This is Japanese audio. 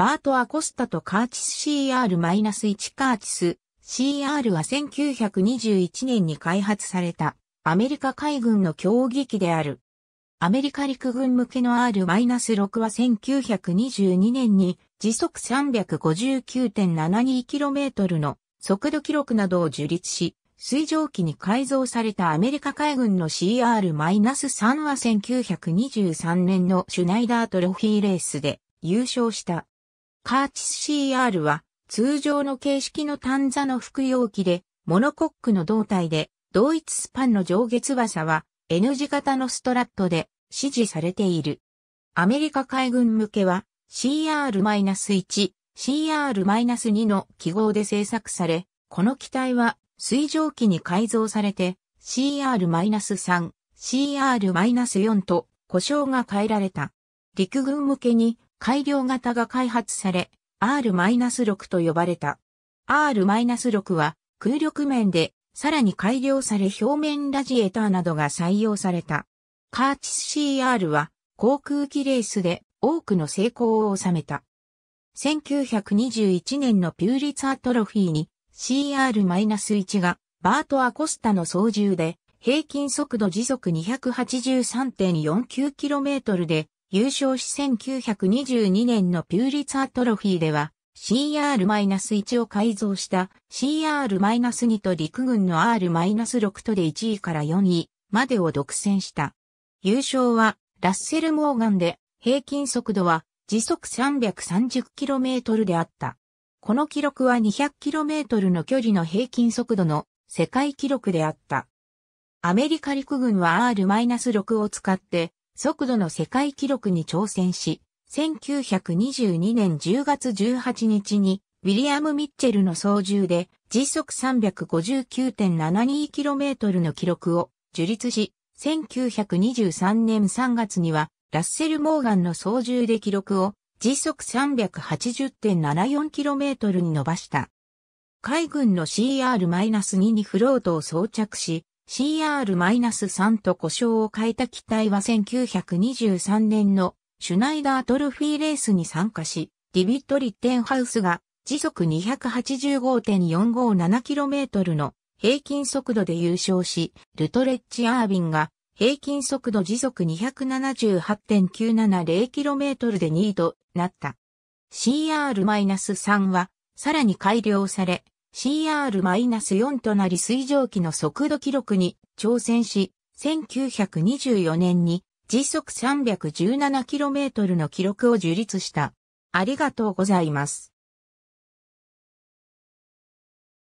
バート・アコスタとカーチス CR-1 カーチス CR は1921年に開発されたアメリカ海軍の競技機である。アメリカ陸軍向けの R-6 は1922年に時速 359.72km の速度記録などを樹立し、水蒸気に改造されたアメリカ海軍の CR-3 は1923年のシュナイダートロフィーレースで優勝した。カーチス CR は通常の形式の単座の複容器で、モノコックの胴体で、同一スパンの上下翼は N 字型のストラットで支持されている。アメリカ海軍向けは CR-1、CR-2 の記号で製作され、この機体は水蒸気に改造されて CR-3、CR-4 と故障が変えられた。陸軍向けに改良型が開発され、R-6 と呼ばれた。R-6 は空力面でさらに改良され表面ラジエーターなどが採用された。カーチス CR は航空機レースで多くの成功を収めた。1921年のピューリツァートロフィーに CR-1 がバート・アコスタの操縦で平均速度時速 283.49km で優勝し1922年のピューリツァートロフィーでは CR-1 を改造した CR-2 と陸軍の R-6 とで1位から4位までを独占した。優勝はラッセル・モーガンで平均速度は時速 330km であった。この記録は 200km の距離の平均速度の世界記録であった。アメリカ陸軍は R-6 を使って速度の世界記録に挑戦し、1922年10月18日に、ウィリアム・ミッチェルの操縦で、時速 359.72km の記録を樹立し、1923年3月には、ラッセル・モーガンの操縦で記録を時速 380.74km に伸ばした。海軍の CR-2 にフロートを装着し、CR-3 と故障を変えた機体は1923年のシュナイダートルフィーレースに参加し、ディビット・リッテンハウスが時速 285.457km の平均速度で優勝し、ルトレッチ・アービンが平均速度時速 278.970km で2位となった。CR-3 はさらに改良され、CR-4 となり水蒸気の速度記録に挑戦し、1924年に時速 317km の記録を樹立した。ありがとうございます。